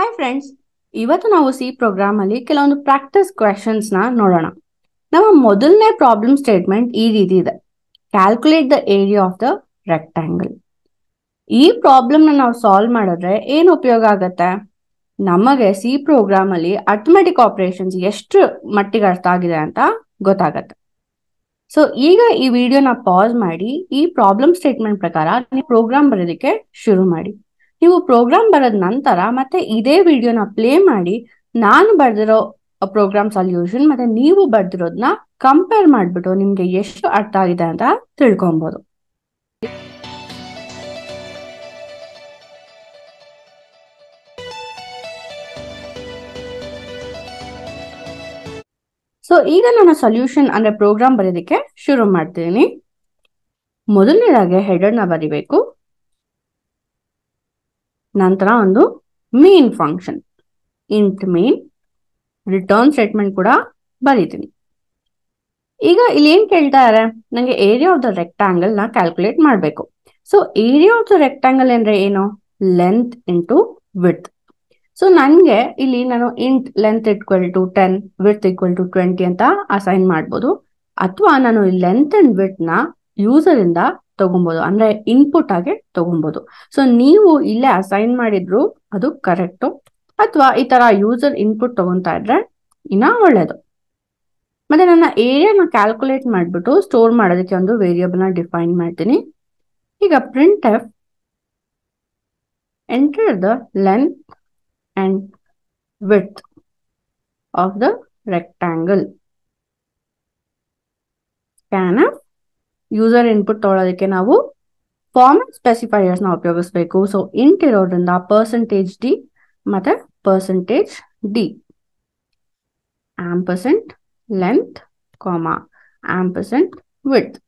hi friends ಇವತ್ತು ನಾವು C program ಅಲ್ಲಿ ಕೆಲವೊಂದು ಪ್ರಾಕ್ಟೀಸ್ ಕ್ವೆಶನ್ಸ್ ನ ನೋಡೋಣ ನಮ್ಮ ಮೊದಲನೇ ಪ್ರಾಬ್ಲಮ್ ಸ್ಟೇಟ್ಮೆಂಟ್ ಈ ರೀತಿ ಇದೆ calculate the area of the rectangle ಈ ಪ್ರಾಬ್ಲಮ್ ನ ನಾವು ಸಾಲ್ವ್ ಮಾಡಿದ್ರೆ ಏನು ಉಪಯೋಗ ಆಗುತ್ತೆ ನಮಗೆ ಸಿ ಪ್ರೋಗ್ರಾಮ್ ಅಲ್ಲಿ ಅಥಮೆಟಿಕ್ ಆಪರೇಷನ್ಸ್ ಎಷ್ಟು ಮಟ್ಟಿಗೆ ಅರ್ಥ ಆಗಿದೆ ಅಂತ ಗೊತ್ತಾಗತ್ತೆ ಸೊ ಈಗ ಈ ವಿಡಿಯೋನ ಪಾಸ್ ಮಾಡಿ ಈ ಪ್ರಾಬ್ಲಮ್ ಸ್ಟೇಟ್ಮೆಂಟ್ ಪ್ರಕಾರ ನೀವು ಪ್ರೋಗ್ರಾಮ್ ಬರೋದಕ್ಕೆ ಶುರು ಮಾಡಿ ನೀವು ಪ್ರೋಗ್ರಾಮ್ ಬರೋದ ನಂತರ ಮತ್ತೆ ಇದೇ ವಿಡಿಯೋನ ಪ್ಲೇ ಮಾಡಿ ನಾನು ಬರೆದಿರೋ ಪ್ರೋಗ್ರಾಮ್ ಸೊಲ್ಯೂಷನ್ ಮತ್ತೆ ನೀವು ಬರೆದಿರೋದನ್ನ ಕಂಪೇರ್ ಮಾಡಿಬಿಟ್ಟು ನಿಮ್ಗೆ ಎಷ್ಟು ಅರ್ಥ ಆಗಿದೆ ಅಂತ ತಿಳ್ಕೊಬಹುದು ಸೊ ಈಗ ನಾನು ಸೊಲ್ಯೂಷನ್ ಅಂದ್ರೆ ಪ್ರೋಗ್ರಾಮ್ ಬರೆಯೋದಕ್ಕೆ ಶುರು ಮಾಡ್ತೀನಿ ಮೊದಲನೇದಾಗೆ ಹೆಡರ್ನ ಬರಿಬೇಕು ನಂತರ ಒಂದು main function int main return statement ಕೂಡ ಬರೀತೀನಿ ಈಗ ಇಲ್ಲಿ ಏನ್ ಕೇಳ್ತಾ ಇದಾರೆ ನಂಗೆ ಏರಿಯಾ ಆಫ್ ದ ರೆಕ್ಟಾಂಗಲ್ ನ ಕ್ಯಾಲ್ಕುಲೇಟ್ ಮಾಡಬೇಕು so area of the rectangle ಅಂದ್ರೆ ಏನು ಲೆಂತ್ ಇಂಟು ವಿತ್ ಸೊ ನನ್ಗೆ ಇಲ್ಲಿ ನಾನು int length equal to ten width equal to twenty ಅಂತ ಅಸೈನ್ ಮಾಡ್ಬೋದು ಅಥವಾ ನಾನು ಲೆಂತ್ ಅಂಡ್ ವಿತ್ ನ ಯೂಸರ್ ಇಂದ ತಗೊಂಬೋದು ಅಂದ್ರೆ ಇನ್ಪುಟ್ ಆಗಿ ತಗೋಬಹುದು ಸೊ ನೀವು ಇಲ್ಲೇ ಅಸೈನ್ ಮಾಡಿದ್ರು ಅದು ಕರೆಕ್ಟು ಅಥವಾ ಈ ತರ ಯೂಸರ್ ಇನ್ಪುಟ್ ತಗೊಂತಾ ಇದ್ರೆ ಇನ್ನ ಒಳ್ಳೇದು ಮತ್ತೆ ನನ್ನ ಏರಿಯಾನ ಕ್ಯಾಲ್ಕುಲೇಟ್ ಮಾಡಿಬಿಟ್ಟು ಸ್ಟೋರ್ ಮಾಡೋದಕ್ಕೆ ಒಂದು ವೇರಿಯಬಲ್ ನ ಡಿಫೈನ್ ಮಾಡ್ತೀನಿ ಈಗ printf enter the length and width of the rectangle scanf user input తీసుకోవడానికి ನಾವು ఫార్మాట్ స్పెసిఫైయర్స్ లను ఉపయోగిస్తాము సో ఇంటర్ อร నుండి परसेंटेज డి అంటే percentage D and percent length comma and percent width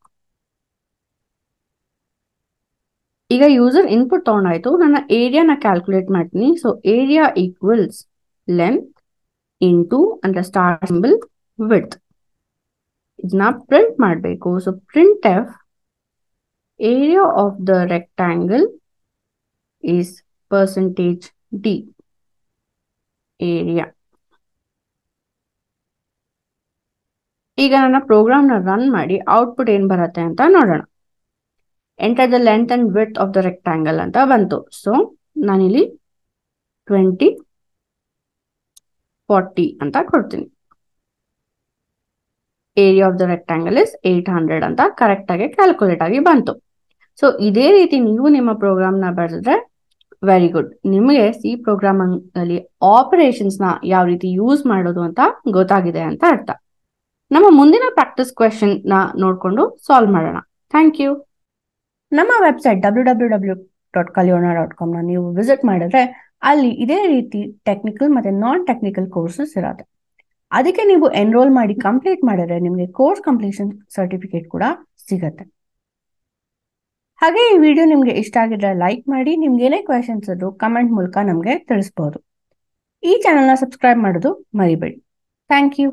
ఇది యూజర్ ఇన్పుట్ టాల్నైతో మనం ఏరియా నా క్యాలిక్యులేట్ మార్కని so area equals length into అండర్స్టార్ సింబల్ విడ్త్ ಇದನ್ನ ಪ್ರಿಂಟ್ ಮಾಡಬೇಕು so print F area of the rectangle is percentage D area ಈಗ ನನ್ನ ಪ್ರೋಗ್ರಾಮ್ ನ ರನ್ ಮಾಡಿ ಔಟ್ಪುಟ್ ಏನ್ ಬರುತ್ತೆ ಅಂತ ನೋಡೋಣ enter the length and width of the rectangle ಅಂತ ಬಂತು ಸೊ ನಾನಿಲ್ಲಿ ಟ್ವೆಂಟಿ ಫಾರ್ಟಿ ಅಂತ ಕೊಡ್ತೀನಿ area of the rectangle is eight hundred ಅಂತ ಕರೆಕ್ಟ್ ಆಗಿ ಕ್ಯಾಲ್ಕುಲೇಟ್ ಆಗಿ ಬಂತು ಸೊ ಇದೇ ರೀತಿ ನೀವು ನಿಮ್ಮ ಪ್ರೋಗ್ರಾಮ್ ನ ಬರೆದ್ರೆ ವೆರಿ ಗುಡ್ ನಿಮಗೆ ಸಿ ಪ್ರೋಗ್ರಾಮ್ ಅಲ್ಲಿ ಆಪರೇಷನ್ಸ್ ನ ಯಾವ ರೀತಿ ಯೂಸ್ ಮಾಡೋದು ಅಂತ ಗೊತ್ತಾಗಿದೆ ಅಂತ ಅರ್ಥ ನಮ್ಮ ಮುಂದಿನ ಪ್ರಾಕ್ಟೀಸ್ ಕ್ವೆಶನ್ ನ ನೋಡ್ಕೊಂಡು ಸಾಲ್ವ್ ಮಾಡೋಣ ಥ್ಯಾಂಕ್ ಯು ನಮ್ಮ website W W W dot Kaliyona dot ನ ನೀವು ವಿಸಿಟ್ ಮಾಡಿದ್ರೆ ಅಲ್ಲಿ ಇದೇ ರೀತಿ ಟೆಕ್ನಿಕಲ್ ಮತ್ತೆ ನಾನ್ ಟೆಕ್ನಿಕಲ್ ಕೋರ್ಸಸ್ ಇರತ್ತೆ ಅದಕ್ಕೆ ನೀವು ಎನ್ರೋಲ್ ಮಾಡಿ ಕಂಪ್ಲೀಟ್ ಮಾಡಿದ್ರೆ ನಿಮಗೆ ಕೋರ್ಸ್ ಕಂಪ್ಲೀಷನ್ ಸರ್ಟಿಫಿಕೇಟ್ ಕೂಡ ಸಿಗತ್ತೆ ಹಾಗೆ ಈ ವಿಡಿಯೋ ನಿಮಗೆ ಇಷ್ಟ ಆಗಿದ್ರೆ ಲೈಕ್ ಮಾಡಿ ನಿಮ್ಗೆ ಏನೇ ಕ್ವೆಶನ್ಸ್ ಇದ್ರು ಕಮೆಂಟ್ ಮೂಲಕ ನಮಗೆ ತಿಳಿಸ್ಬೋದು ಈ ಚಾನೆಲ್ನ ಸಬ್ಸ್ಕ್ರೈಬ್ ಮಾಡೋದು ಮರಿಬೇಡಿ ಥ್ಯಾಂಕ್ ಯು